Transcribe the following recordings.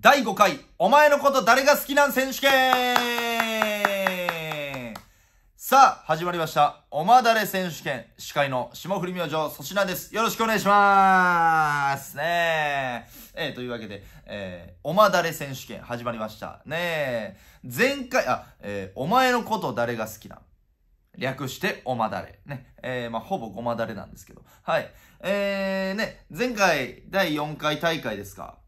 第5回、お前のこと誰が好きなん選手権さあ、始まりました。おまだれ選手権、司会の霜降り明星粗品です。よろしくお願いしまーすねええー、というわけで、えー、おまだれ選手権始まりましたねえ。前回、あ、えー、お前のこと誰が好きなん略しておまだれ。ね。えー、まあ、ほぼごまだれなんですけど。はい。えー、ね、前回、第4回大会ですか。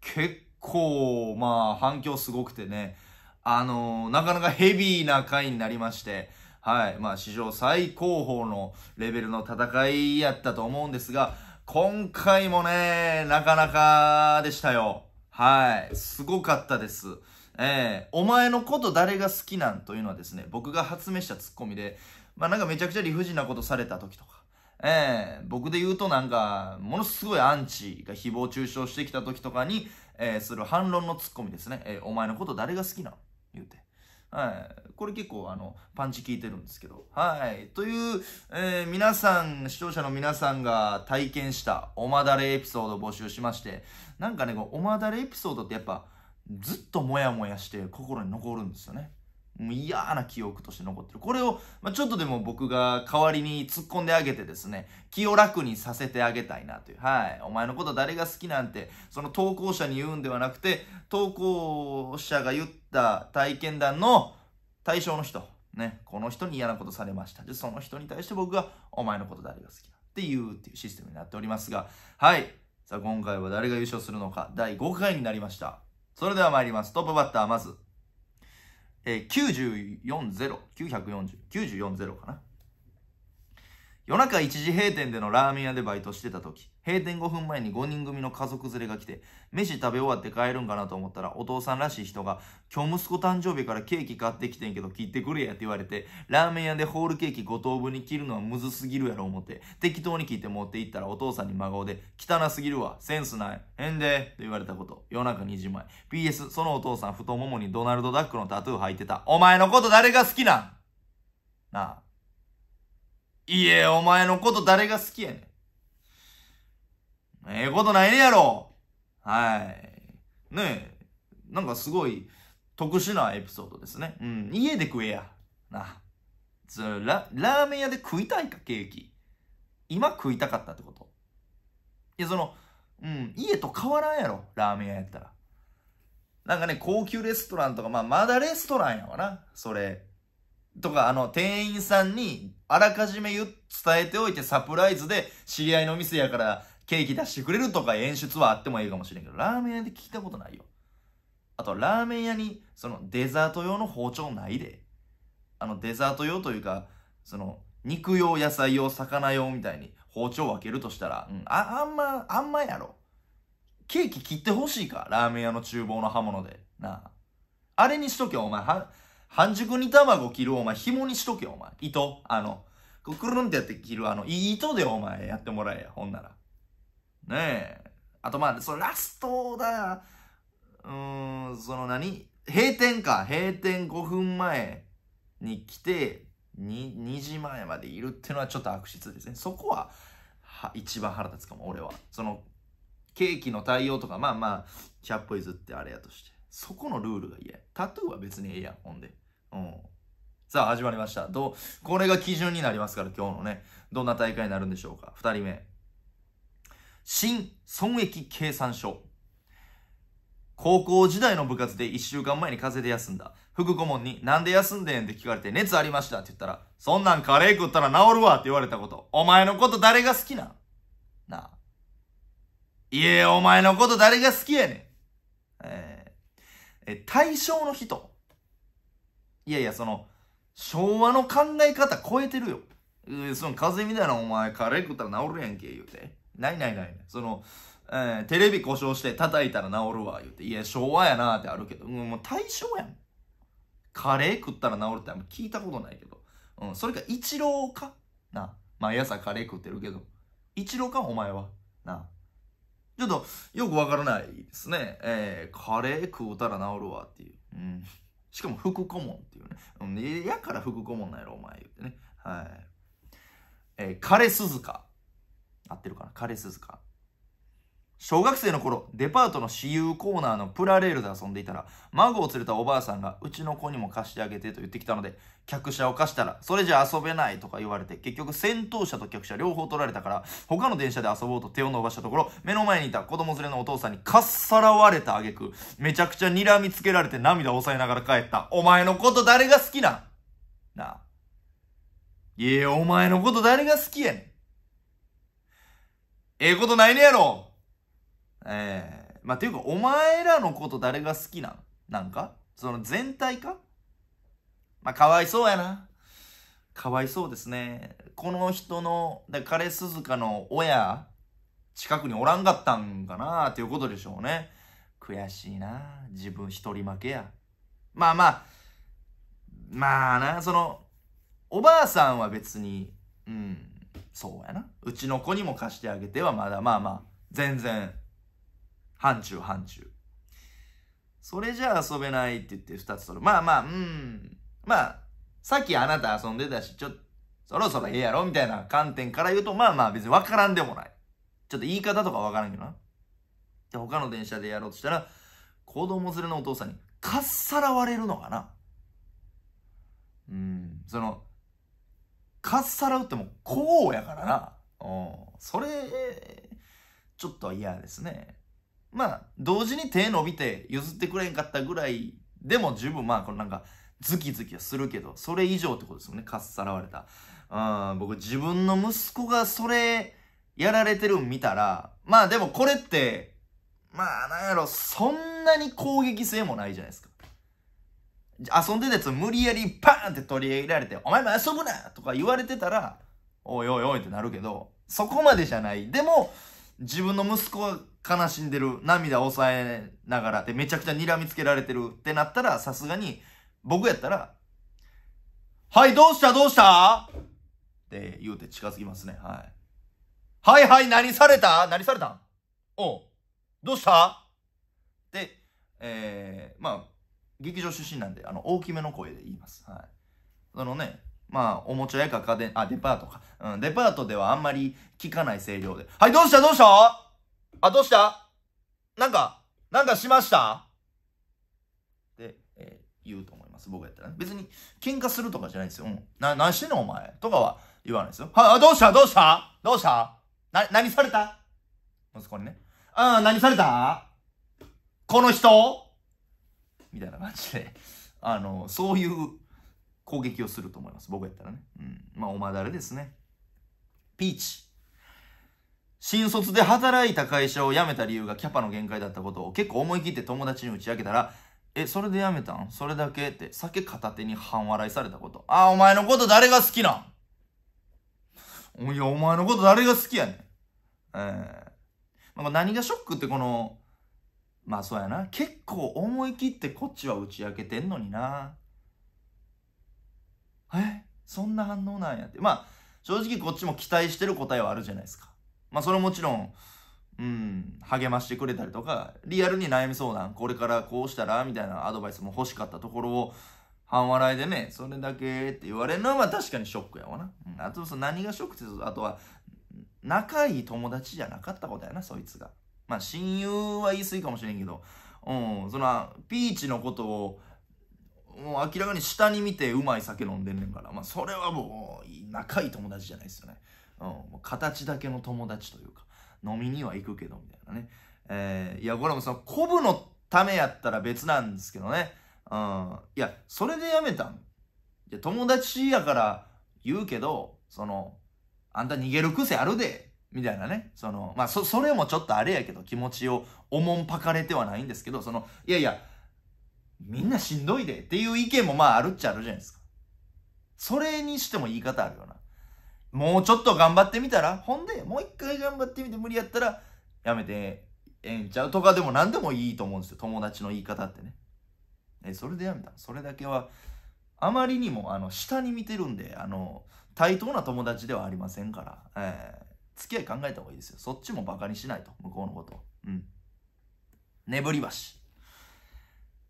結構、まあ、反響すごくてね、あのー、なかなかヘビーな回になりまして、はい、まあ、史上最高峰のレベルの戦いやったと思うんですが、今回もね、なかなかでしたよ。はい、すごかったです。えー、お前のこと誰が好きなんというのはですね、僕が発明したツッコミで、まあなんかめちゃくちゃ理不尽なことされた時とか、えー、僕で言うとなんか、ものすごいアンチが誹謗中傷してきた時とかに、えー、する反論のツッコミですね。えー、お前のこと誰が好きなの言うて。はい。これ結構あの、パンチ効いてるんですけど。はい。という、えー、皆さん、視聴者の皆さんが体験したおまだれエピソードを募集しまして、なんかね、おまだれエピソードってやっぱ、ずっともやもやして心に残るんですよね。もう嫌な記憶として残ってる。これを、まあ、ちょっとでも僕が代わりに突っ込んであげてですね、気を楽にさせてあげたいなという。はい。お前のこと誰が好きなんて、その投稿者に言うんではなくて、投稿者が言った体験談の対象の人。ね。この人に嫌なことされました。で、その人に対して僕が、お前のこと誰が好きだって言うっていうシステムになっておりますが、はい。さあ、今回は誰が優勝するのか、第5回になりました。それでは参ります。トップバッター、まず、えー、940、940、940かな。夜中1時閉店でのラーメン屋でバイトしてた時、閉店5分前に5人組の家族連れが来て、飯食べ終わって帰るんかなと思ったら、お父さんらしい人が、今日息子誕生日からケーキ買ってきてんけど切ってくれやって言われて、ラーメン屋でホールケーキ5等分に切るのはむずすぎるやろ思って、適当に切って持って行ったらお父さんに真顔で、汚すぎるわ、センスない、変んで、と言われたこと、夜中2時前。PS、そのお父さん太ももにドナルドダックのタトゥー履いてた。お前のこと誰が好きなんなあ。いえ、お前のこと誰が好きやねん。ええことないねやろ。はい。ねえ、なんかすごい特殊なエピソードですね。うん、家で食えや。な。ララーメン屋で食いたいか、ケーキ。今食いたかったってこといや、その、うん、家と変わらんやろ、ラーメン屋やったら。なんかね、高級レストランとか、まあ、まだレストランやわな、それ。とか、あの、店員さんに、あらかじめ伝えておいてサプライズで、知り合いの店やから、ケーキ出してくれるとか演出はあってもいいかもしれんけど、ラーメン屋で聞いたことないよ。あと、ラーメン屋に、その、デザート用の包丁ないで。あの、デザート用というか、その、肉用、野菜用、魚用みたいに包丁を分けるとしたら、うん、あ、あんま、あんまやろ。ケーキ切ってほしいか、ラーメン屋の厨房の刃物で。なあ。あれにしとけ、お前。は、半熟煮卵切る、お前、紐にしとけよ、お前。糸。あの、くるんってやって切る、あの、いい糸でお前、やってもらえや、ほんなら。ねえ。あとまあ、そのラストだ、うーん、その何閉店か。閉店5分前に来て、2, 2時前までいるっていうのはちょっと悪質ですね。そこは、は一番腹立つかも、俺は。その、ケーキの対応とか、まあまあ、100歩譲ってあれやとして。そこのルールが嫌や。タトゥーは別にええやん、ほんで。うん。さあ、始まりました。どう、これが基準になりますから、今日のね。どんな大会になるんでしょうか。二人目。新損益計算書。高校時代の部活で1週間前に風邪で休んだ。副顧問に、なんで休んでんって聞かれて、熱ありましたって言ったら、そんなんカレー食ったら治るわって言われたこと。お前のこと誰が好きななあ。いえ、お前のこと誰が好きやねん。えーえ、対象の人。いやいや、その、昭和の考え方超えてるよ。えその風邪みたいなお前、カレー食ったら治るやんけ、言うて。ないないない。その、えー、テレビ故障して叩いたら治るわ、言うて。いや、昭和やなってあるけど、うん、もう対象やん。カレー食ったら治るってあんま聞いたことないけど。うん、それか、一郎かな。毎朝カレー食ってるけど。一郎か、お前は。なあ。ちょっとよくわからないですね。えー、カレー食うたら治るわっていう。うん。しかも副顧問っていうね。やから副顧問なんやろ、お前言ってね。はい。えー、カレスズ合ってるかなカレ鈴鹿。小学生の頃、デパートの私有コーナーのプラレールで遊んでいたら、孫を連れたおばあさんが、うちの子にも貸してあげてと言ってきたので、客車を貸したら、それじゃ遊べないとか言われて、結局先頭車と客車両方取られたから、他の電車で遊ぼうと手を伸ばしたところ、目の前にいた子供連れのお父さんにかっさらわれた挙句、めちゃくちゃ睨みつけられて涙を抑えながら帰った。お前のこと誰が好きなんなあ。いえ、お前のこと誰が好きやねん。ええことないねやろえー、まあ、ていうか、お前らのこと誰が好きなんなんかその全体かまあ、かわいそうやな。かわいそうですね。この人の、だ彼鈴鹿の親、近くにおらんかったんかなっていうことでしょうね。悔しいな。自分一人負けや。まあまあ、まあな、その、おばあさんは別に、うん、そうやな。うちの子にも貸してあげてはまだまあまあ、全然範疇範疇。それじゃあ遊べないって言って2つ取る。まあまあ、うん。まあ、さっきあなた遊んでたし、ちょっと、そろそろええやろみたいな観点から言うと、まあまあ別に分からんでもない。ちょっと言い方とか分からんけどな。で、他の電車でやろうとしたら、子供連れのお父さんに、かっさらわれるのかなうん、その、かっさらうってもこうやからな。うん、それ、ちょっと嫌ですね。まあ、同時に手伸びて譲ってくれんかったぐらいでも十分、まあ、このなんか、ズキズキはするけど、それ以上ってことですよね、かっさらわれた。うん、僕自分の息子がそれ、やられてるん見たら、まあでもこれって、まあなんやろ、そんなに攻撃性もないじゃないですか。遊んでたやつ無理やりバーンって取り入れられて、お前も遊ぶなとか言われてたら、おいおいおいってなるけど、そこまでじゃない。でも、自分の息子が悲しんでる、涙を抑えながらでめちゃくちゃ睨みつけられてるってなったら、さすがに、僕やったら、はい、どうしたどうしたって言うて近づきますね。はい。はいはい、何された何されたんおう。どうしたって、えー、まあ、劇場出身なんで、あの、大きめの声で言います。はい。そのね、まあ、おもちゃ屋か家電、あ、デパートか。うん、デパートではあんまり聞かない声量で。はい、どうしたどうしたあ、どうしたなんか、なんかしましたって、えー、言うと思います。僕やったら、ね、別に、喧嘩するとかじゃないんですよ。うん。な、何してんのお前とかは言わないですよ。はあ、どうしたどうしたどうしたな、何された息子にね。あ、何されたこの人みたいな感じで、あの、そういう攻撃をすると思います。僕やったらね。うん。まあ、おまだれですね。ピーチ。新卒で働いた会社を辞めた理由がキャパの限界だったことを結構思い切って友達に打ち明けたら、え、それで辞めたんそれだけって酒片手に半笑いされたこと。あ、お前のこと誰が好きなんいや、お前のこと誰が好きやねん。えー、なんか何がショックってこの、まあそうやな。結構思い切ってこっちは打ち明けてんのにな。えそんな反応なんやって。まあ、正直こっちも期待してる答えはあるじゃないですか。まあ、それもちろん、うん、励ましてくれたりとか、リアルに悩み相談、これからこうしたら、みたいなアドバイスも欲しかったところを、半笑いでね、それだけって言われるのは確かにショックやわな。うん、あと、その何がショックって、あとは、仲いい友達じゃなかったことやな、そいつが。まあ、親友は言い過ぎかもしれんけど、うん、その、ピーチのことを、もう明らかに下に見てうまい酒飲んでんねんから、まあ、それはもう仲いい友達じゃないですよね、うん、もう形だけの友達というか飲みには行くけどみたいなね、えー、いやこれもそのコブのためやったら別なんですけどね、うん、いやそれでやめたんいや友達やから言うけどそのあんた逃げる癖あるでみたいなね。その、まあ、そ、それもちょっとあれやけど、気持ちをおもんぱかれてはないんですけど、その、いやいや、みんなしんどいでっていう意見もまああるっちゃあるじゃないですか。それにしても言い方あるよな。もうちょっと頑張ってみたら、ほんで、もう一回頑張ってみて無理やったら、やめてええんちゃうとかでも何でもいいと思うんですよ。友達の言い方ってね。え、それでやめた。それだけは、あまりにも、あの、下に見てるんで、あの、対等な友達ではありませんから、えー、付き合い考えた方がいいですよ。そっちもバカにしないと、向こうのこと。うん。眠り橋。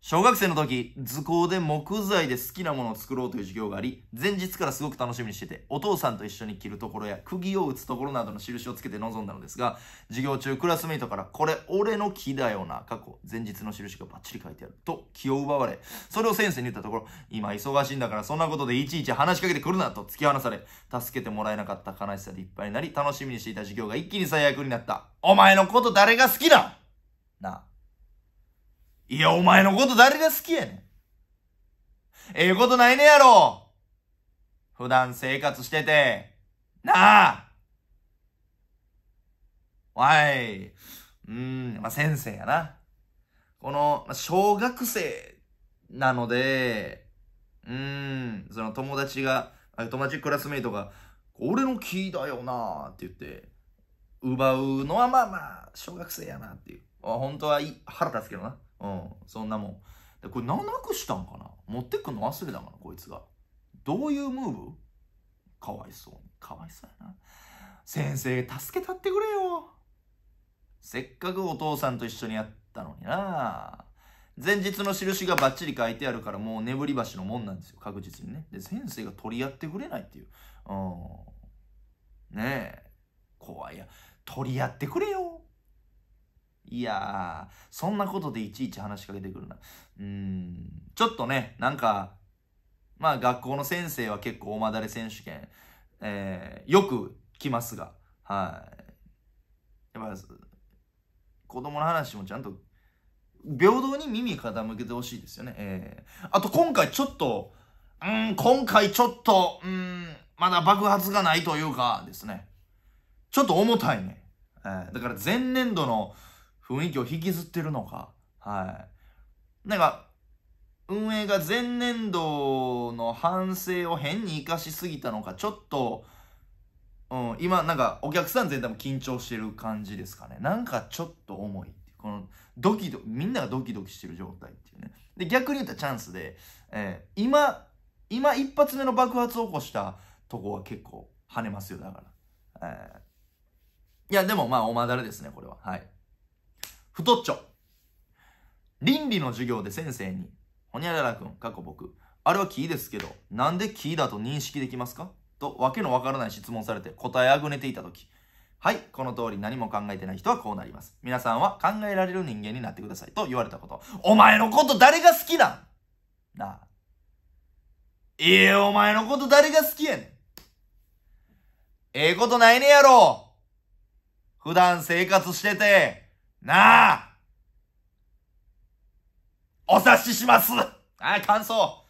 小学生の時、図工で木材で好きなものを作ろうという授業があり、前日からすごく楽しみにしてて、お父さんと一緒に切るところや釘を打つところなどの印をつけて臨んだのですが、授業中クラスメイトから、これ俺の木だよな、過去、前日の印がバッチリ書いてある、と気を奪われ、それを先生に言ったところ、今忙しいんだからそんなことでいちいち話しかけてくるな、と突き放され、助けてもらえなかった悲しさでいっぱいになり、楽しみにしていた授業が一気に最悪になった。お前のこと誰が好きだなあ。いや、お前のこと誰が好きやねん。ええことないねやろ。普段生活してて。なあ。おい。うん、まあ、先生やな。この、ま小学生なので、うん、その友達が、友達クラスメイトが、俺の気だよなあって言って、奪うのはまあまあ、小学生やなっていう。本当はい腹立つけどな。うん、そんなもん。で、これな、なくしたんかな持ってくの忘れたかなこいつが。どういうムーブかわいそうに。かわいそうやな。先生、助けたってくれよ。せっかくお父さんと一緒にやったのにな。前日の印がバッチリ書いてあるからもう眠り橋のもんなんですよ。確実にね。で、先生が取り合ってくれないっていう。うん。ねえ。怖いや。取り合ってくれよ。いやー、そんなことでいちいち話しかけてくるな。うーん、ちょっとね、なんか、まあ学校の先生は結構大まだれ選手権、えー、よく来ますが、はい。やっぱ、子供の話もちゃんと、平等に耳傾けてほしいですよね。えー、あと今回ちょっと、うん、今回ちょっと、うん、まだ爆発がないというかですね。ちょっと重たいね。えー、だから前年度の、雰囲気を引きずってるのか。はい。なんか、運営が前年度の反省を変に活かしすぎたのか、ちょっと、うん、今なんかお客さん全体も緊張してる感じですかね。なんかちょっと重いっていう。このドキドキ、みんながドキドキしてる状態っていうね。で、逆に言ったらチャンスで、えー、今、今一発目の爆発を起こしたとこは結構跳ねますよ、だから。えー、いや、でもまあ、おまだれですね、これは。はい。太っちょ。倫理の授業で先生に、ほにゃららくん、過去僕、あれは木ですけど、なんで木だと認識できますかと、わけのわからない質問されて答えあぐねていたとき、はい、この通り何も考えてない人はこうなります。皆さんは考えられる人間になってください。と言われたこと。お前のこと誰が好きなんなあ。いえ、お前のこと誰が好きやねん。ええことないねやろ普段生活してて。なあお察ししますはい、感想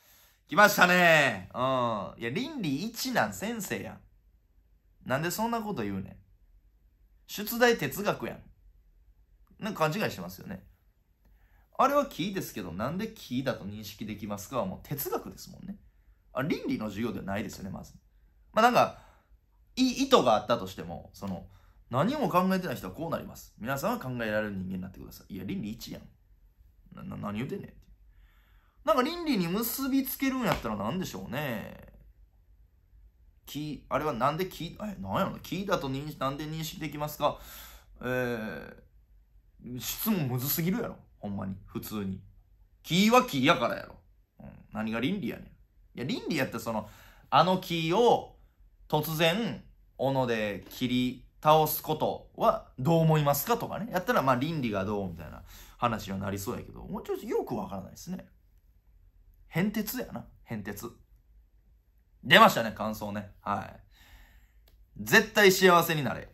来ましたねうん。いや、倫理一なん先生やん。なんでそんなこと言うねん。出題哲学やん。なんか勘違いしてますよね。あれはキーですけど、なんでキーだと認識できますかはもう哲学ですもんね。あ倫理の授業ではないですよね、まず。まあなんか、い意図があったとしても、その、何も考えてない人はこうなります。皆さんは考えられる人間になってください。いや、倫理1やん。な、何言うてんねんって。なんか倫理に結びつけるんやったら何でしょうね。き、あれはなんでき、え、なんやろな、聞だと認なんで認識できますかえー、質問むずすぎるやろ。ほんまに。普通に。キーはキーやからやろ。うん。何が倫理やねん。いや、倫理やったらその、あのキーを突然、斧で切り倒すことはどう思いますかとかね。やったら、まあ、倫理がどうみたいな話にはなりそうやけど、もうちょっとよくわからないですね。変哲やな。変哲。出ましたね、感想ね。はい。絶対幸せになれ。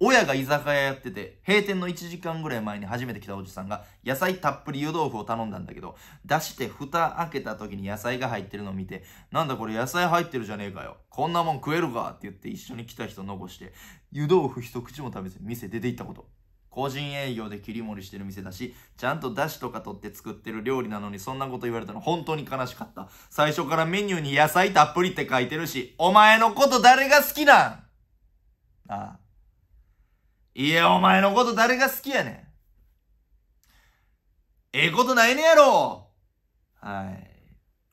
親が居酒屋やってて、閉店の1時間ぐらい前に初めて来たおじさんが、野菜たっぷり湯豆腐を頼んだんだけど、出して蓋開けた時に野菜が入ってるのを見て、なんだこれ野菜入ってるじゃねえかよ。こんなもん食えるかって言って一緒に来た人残して、湯豆腐一口も食べずに店出て行ったこと。個人営業で切り盛りしてる店だし、ちゃんと出汁とか取って作ってる料理なのにそんなこと言われたの本当に悲しかった。最初からメニューに野菜たっぷりって書いてるし、お前のこと誰が好きなんああ。いや、お前のこと誰が好きやねん。ええことないねやろは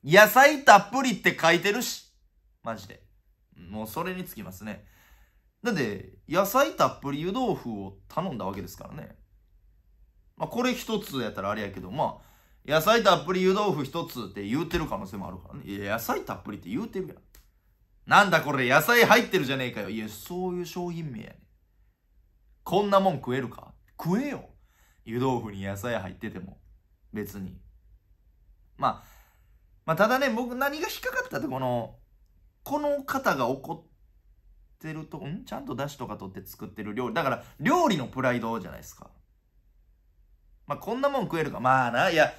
い。野菜たっぷりって書いてるし。マジで。もうそれにつきますね。だって、野菜たっぷり湯豆腐を頼んだわけですからね。まあ、これ一つやったらあれやけど、まあ、野菜たっぷり湯豆腐一つって言うてる可能性もあるからね。いや、野菜たっぷりって言うてるやん。なんだこれ、野菜入ってるじゃねえかよ。いや、そういう商品名やねこんなもん食えるか食えよ。湯豆腐に野菜入ってても。別に。まあ、まあ、ただね、僕何が引っかかったってこの、この方が怒ってると、んちゃんと出汁とか取って作ってる料理。だから、料理のプライドじゃないですか。まあ、こんなもん食えるか。まあな、いや、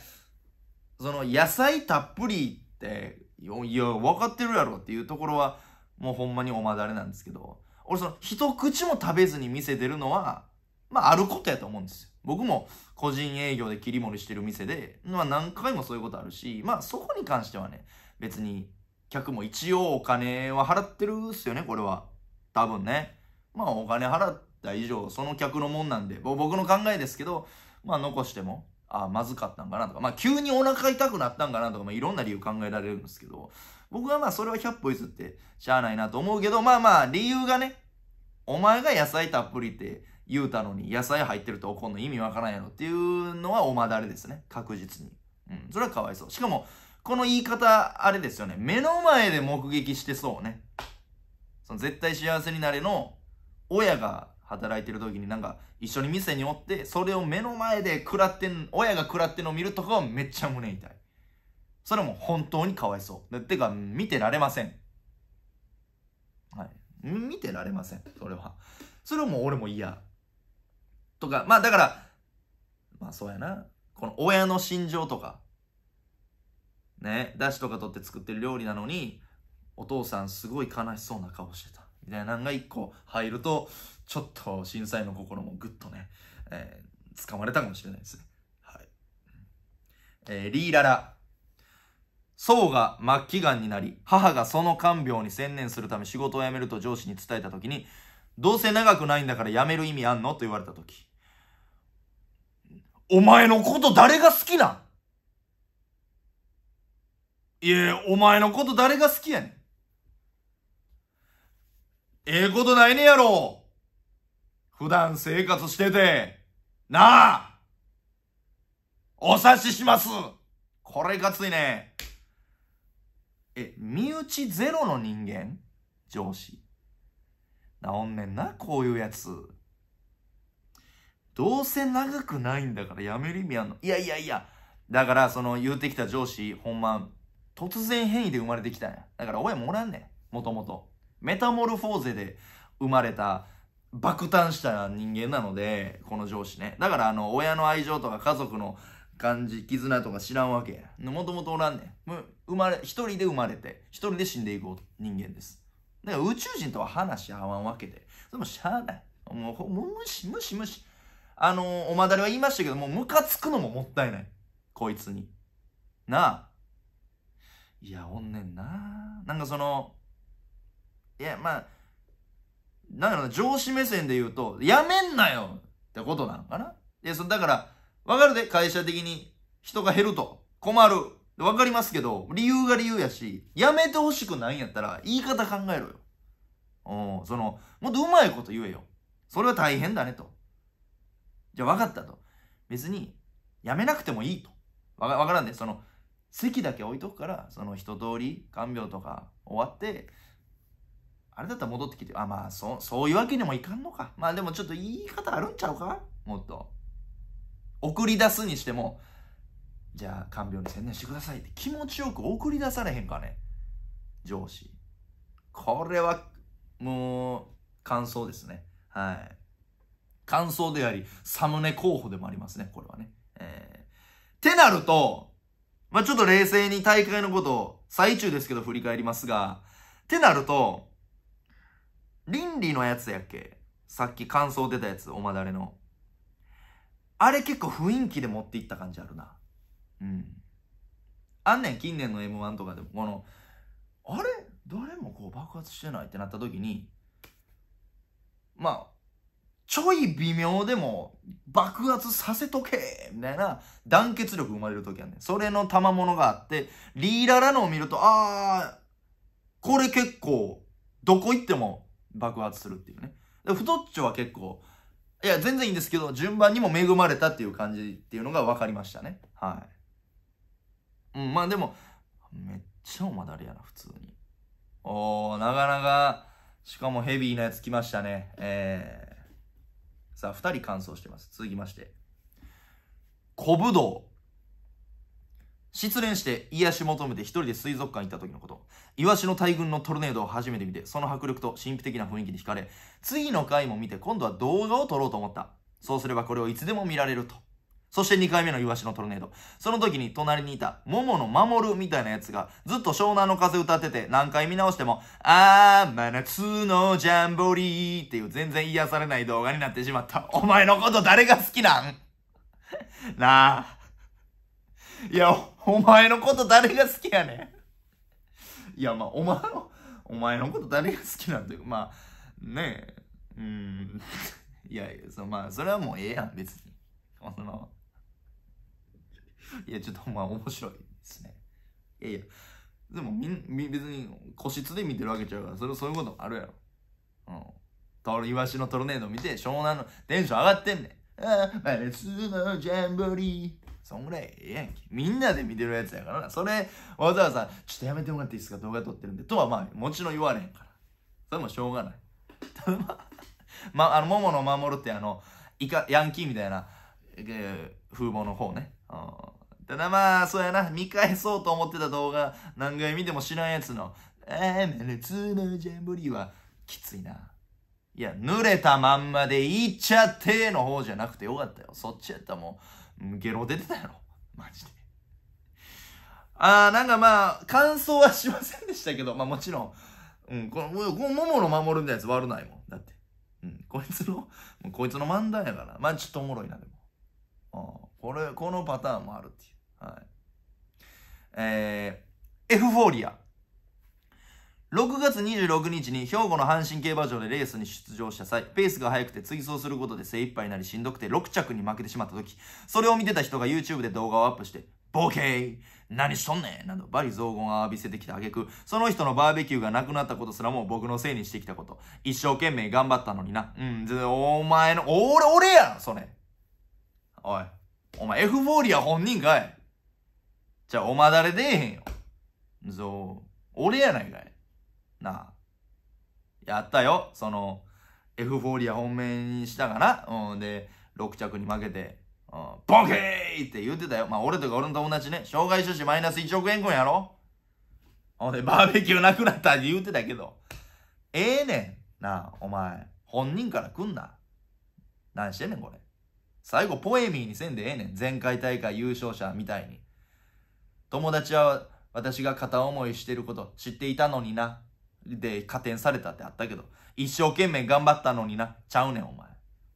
その、野菜たっぷりって、いや、分かってるやろっていうところは、もうほんまにおまだれなんですけど、俺その一口も食べずに店出るのは、まああることやと思うんですよ。僕も個人営業で切り盛りしてる店で、まあ何回もそういうことあるし、まあそこに関してはね、別に客も一応お金は払ってるっすよね、これは。多分ね。まあお金払った以上、その客のもんなんで、僕の考えですけど、まあ残しても、あまずかったんかなとか、まあ急にお腹痛くなったんかなとか、まあいろんな理由考えられるんですけど、僕はまあそれは100歩譲ってしゃあないなと思うけど、まあまあ理由がね、お前が野菜たっぷりって言うたのに野菜入ってると怒んの意味わからんやろっていうのはおまだれですね。確実に。うん。それはかわいそう。しかも、この言い方、あれですよね。目の前で目撃してそうね。その絶対幸せになれの親が働いてる時になんか一緒に店におってそれを目の前で食らってん親が食らってんのを見るとかはめっちゃ胸痛いそれも本当にかわいそう。てか、見てられません。はい。見てられません。それは。それはもう俺も嫌。とか、まあだから、まあそうやな。この親の心情とか、ね、だしとか取って作ってる料理なのに、お父さんすごい悲しそうな顔してた。みたいなのが一個入ると、ちょっと震災の心もぐっとね、えー、掴まれたかもしれないですね。はい。えー、リーララ。宋が末期がんになり、母がその看病に専念するため仕事を辞めると上司に伝えた時に、どうせ長くないんだから辞める意味あんのと言われた時。お前のこと誰が好きなんいえ、お前のこと誰が好きやねん。ええことないねやろ。普段生活してて。なあお察ししますこれがついね。え、身内ゼロの人間上司。なおんねんな、こういうやつ。どうせ長くないんだからやめる意味あんの。いやいやいや。だから、その言うてきた上司、ほんま、突然変異で生まれてきたんや。だから親もらんねん。もともと。メタモルフォーゼで生まれた、爆誕した人間なので、この上司ね。だから、あの、親の愛情とか家族の感じ、絆とか知らんわけや。もともとおらんねん。生まれ、一人で生まれて、一人で死んでいく人間です。だから宇宙人とは話し合わんわけで。それもしゃあない。もう、もう無視無視無視。あのー、おまだれは言いましたけども、ムカつくのももったいない。こいつに。なあ。いや、おんねんな。なんかその、いや、まあ、なんだろうな、上司目線で言うと、やめんなよってことなのかないや、そだから、わかるで、会社的に人が減ると困る。わかりますけど、理由が理由やし、やめてほしくないんやったら、言い方考えろよ。うん、その、もっとうまいこと言えよ。それは大変だねと。じゃあわかったと。別に、やめなくてもいいと。わかからんで、ね、その、席だけ置いとくから、その一通り、看病とか終わって、あれだったら戻ってきて、あ、まあ、そそういうわけにもいかんのか。まあでもちょっと言い方あるんちゃうかもっと。送り出すにしても、じゃあ看病に専念してくださいって気持ちよく送り出されへんかね上司これはもう感想ですねはい感想でありサムネ候補でもありますねこれはねえー、てなるとまあ、ちょっと冷静に大会のことを最中ですけど振り返りますがってなると倫理のやつやっけさっき感想出たやつおまだれのあれ結構雰囲気で持っていった感じあるなうん。あんねん、近年の M1 とかでも、この、あれ誰もこう爆発してないってなった時に、まあ、ちょい微妙でも爆発させとけみたいな団結力生まれる時はねそれの賜物があってリーララのを見るとああ、これ結構どこ行っても爆発するっていうねで太っちょは結構いや全然いいんですけど順番にも恵まれたっていう感じっていうのが分かりましたねはいうん、まあでも、めっちゃおまだれやな、普通に。おー、なかなか、しかもヘビーなやつ来ましたね。えー、さあ、二人完走してます。続きまして。小ぶどう。失恋して癒し求めて一人で水族館行った時のこと。イワシの大群のトルネードを初めて見て、その迫力と神秘的な雰囲気に惹かれ、次の回も見て、今度は動画を撮ろうと思った。そうすればこれをいつでも見られると。そして2回目のイワシのトルネード。その時に隣にいた、桃の守るみたいなやつが、ずっと湘南の風歌ってて、何回見直しても、あー、真夏のジャンボリーっていう全然癒されない動画になってしまった。お前のこと誰が好きなんなあ。いやお、お前のこと誰が好きやねん。いや、まあ、お前の、お前のこと誰が好きなんていうまあ、ねえ、うん。いやいや、そまあ、それはもうええやん、別に。その、いや、ちょっとまあ面白いですね。いやいや、でもみん、別に個室で見てるわけちゃうから、それそういうことあるやろ。うん。トロ、イワシのトルネード見て、湘南のテンション上がってんねん。ああ、マレスのジャンボリー。そんぐらいええやんけ。みんなで見てるやつやからな。それ、わざわざ、ちょっとやめてもらっていいですか動画撮ってるんで。とはまあ、もちろん言われへんから。それもしょうがない。ただ まあ、あの、桃の守るってあの、イカ、ヤンキーみたいな、えー、風貌の方ね。うんただまあ、そうやな。見返そうと思ってた動画、何回見ても知らんやつの、雨のツのジャンボリーは、きついな。いや、濡れたまんまでいっちゃっての方じゃなくてよかったよ。そっちやったらもう、ゲロ出てたやろ。マジで。あー、なんかまあ、感想はしませんでしたけど、まあもちろん、うん、この、この桃の守るみたいなやつ悪ないもん。だって。うん、こいつの、こいつの漫談やから。まあちょっとおもろいな、でも。ああ、これ、このパターンもあるっていう。はい。えー、エフフォーリア。6月26日に兵庫の阪神競馬場でレースに出場した際、ペースが速くて追走することで精一杯になりしんどくて6着に負けてしまった時、それを見てた人が YouTube で動画をアップして、ボケー何しとんねんなど、バリ雑言を浴びせてきた挙句、その人のバーベキューがなくなったことすらも僕のせいにしてきたこと。一生懸命頑張ったのにな。うん、お前の、俺、俺やんそれ。おい、お前 F フォーリア本人かいじゃあ、おまだれ出えへんよ。そう。俺やないかい。なあ。やったよ。その、エフフォーリア本命にしたかな。うん。で、6着に負けて、うん、ボケーって言ってたよ。まあ、俺とか俺の友達ね、障害者士マイナス1億円んやろ。ほんで、バーベキューなくなったって言ってたけど。ええー、ねん。なあ、お前。本人から来んな。何してんねん、これ。最後、ポエミーにせんでええねん。前回大会優勝者みたいに。友達は私が片思いしてること知っていたのにな。で、加点されたってあったけど、一生懸命頑張ったのにな。ちゃうねん、お前。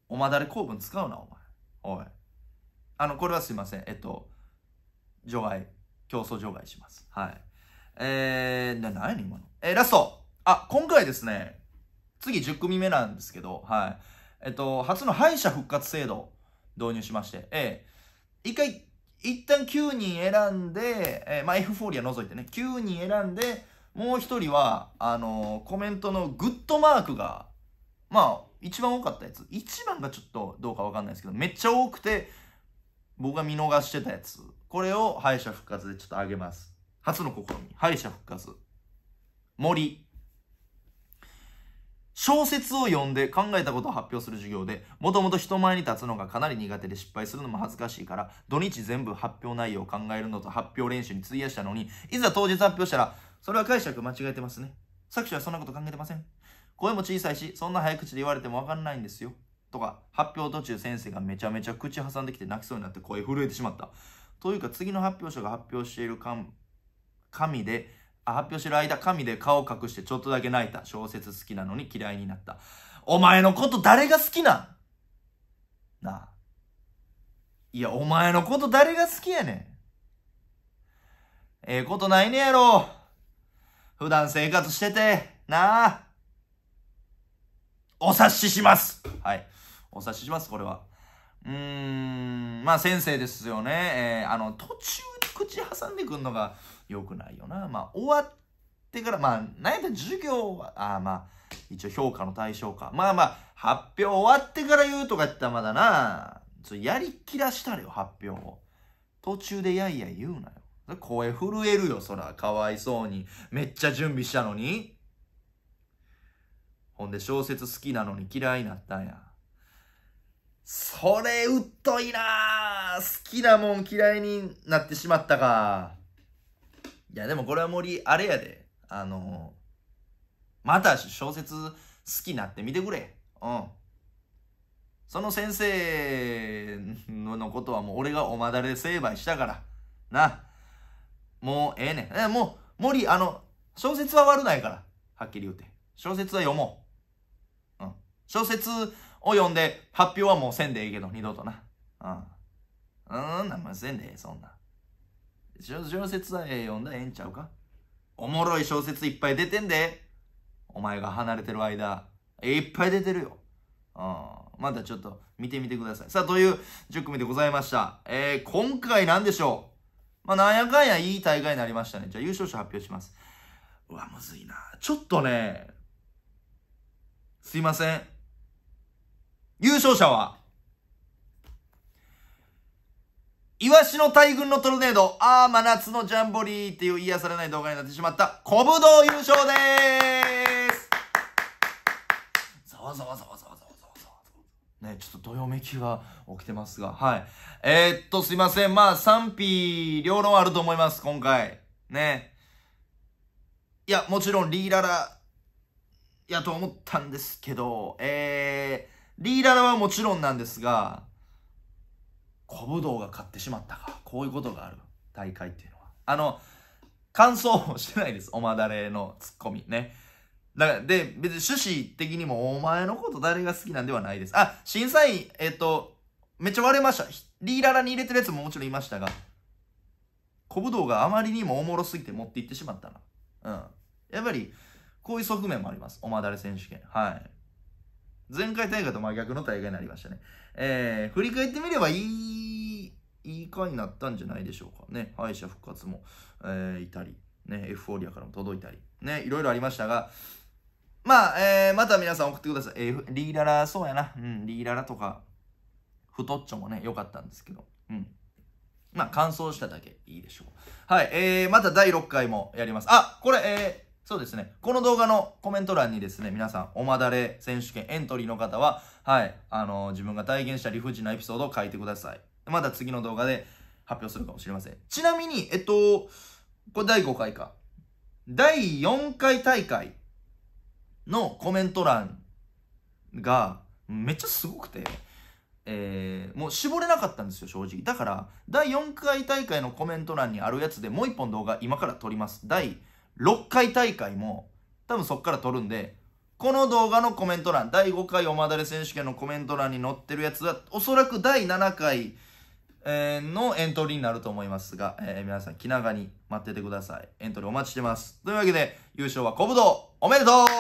おまだれ構文使うな、お前。おい。あの、これはすいません。えっと、除外。競争除外します。はい。えー、な、何今の。えー、ラスト。あ、今回ですね、次10組目なんですけど、はい。えっと、初の敗者復活制度導入しまして、ええー、一回一旦9人選んで、えー、まあ、エフフォーリア除いてね、9人選んで、もう一人は、あのー、コメントのグッドマークが、まあ、一番多かったやつ。一番がちょっとどうかわかんないですけど、めっちゃ多くて、僕が見逃してたやつ。これを敗者復活でちょっと上げます。初の試み。敗者復活。森。小説を読んで考えたことを発表する授業で、もともと人前に立つのがかなり苦手で失敗するのも恥ずかしいから、土日全部発表内容を考えるのと発表練習に費やしたのに、いざ当日発表したら、それは解釈間違えてますね。作者はそんなこと考えてません。声も小さいし、そんな早口で言われてもわかんないんですよ。とか、発表途中先生がめちゃめちゃ口挟んできて泣きそうになって声震えてしまった。というか、次の発表者が発表している紙で、発表してる間、神で顔隠してちょっとだけ泣いた。小説好きなのに嫌いになった。お前のこと誰が好きなんなあ。いや、お前のこと誰が好きやねん。ええことないねやろ。普段生活してて、なあ。お察しします。はい。お察しします、これは。うーん、まあ先生ですよね。えー、あの、途中に口挟んでくんのが、良くないよな。まあ、終わってから、まあ、なんやったら授業は、あまあ、一応評価の対象か。まあまあ、発表終わってから言うとか言ったらまだな、やりきらしたらよ、発表を。途中でやいや言うなよ。声震えるよ、そら。かわいそうに。めっちゃ準備したのに。ほんで小説好きなのに嫌いになったんや。それ、うっといな好きなもん嫌いになってしまったか。いや、でもこれは森、あれやで。あのー、また小説好きになってみてくれ。うん。その先生のことはもう俺がおまだれ成敗したから。な。もうええねん。えもう、森、あの、小説は悪ないから。はっきり言うて。小説は読もう。うん。小説を読んで発表はもうせんでええけど、二度とな。うん。うん、なんもせんでええ、そんな。小説はええ読んだらええんちゃうかおもろい小説いっぱい出てんで。お前が離れてる間、いっぱい出てるよ。うん。またちょっと見てみてください。さあ、という10組でございました。えー、今回なんでしょうまあ、なんやかんやいい大会になりましたね。じゃあ優勝者発表します。うわ、むずいな。ちょっとね、すいません。優勝者はイワシの大群のトルネード、あー真夏のジャンボリーっていう癒されない動画になってしまったブドウ優勝でーすざわざわざわざわざわざわざわね、ちょっとどよめきが起きてますが、はい。えー、っと、すいません。まあ、賛否両論あると思います、今回。ね。いや、もちろんリーララ、やと思ったんですけど、えー、リーララはもちろんなんですが、小武道が勝ってしまったかこういうことがある大会っていうのはあの感想をしてないですおまだれのツッコミねだからで別に趣旨的にもお前のこと誰が好きなんではないですあ審査員えっとめっちゃ割れましたリーララに入れてるやつももちろんいましたが小どうがあまりにもおもろすぎて持っていってしまったなうんやっぱりこういう側面もありますおまだれ選手権はい前回大会と真逆の大会になりましたねえー、振り返ってみればいいいい回になったんじゃないでしょうかね。敗者復活も、えー、いたり、ね、エフフォーリアからも届いたり、ね、いろいろありましたが、まあ、えー、また皆さん送ってください。えー、リーララ、そうやな。うん、リーララとか、太っちょもね、良かったんですけど、うん。まあ、乾燥しただけいいでしょう。はい、えー、また第6回もやります。あ、これ、えー、そうですね。この動画のコメント欄にですね、皆さん、おまだれ選手権エントリーの方は、はい、あのー、自分が体現した理不尽なエピソードを書いてください。まだ次の動画で発表するかもしれません。ちなみに、えっと、これ第5回か。第4回大会のコメント欄がめっちゃすごくて、えー、もう絞れなかったんですよ、正直。だから、第4回大会のコメント欄にあるやつでもう1本動画今から撮ります。第6回大会も多分そっから撮るんで、この動画のコメント欄、第5回おまだれ選手権のコメント欄に載ってるやつは、おそらく第7回のエントリーになると思いますが、えー、皆さん気長に待っててください。エントリーお待ちしてます。というわけで、優勝はコブドおめでとう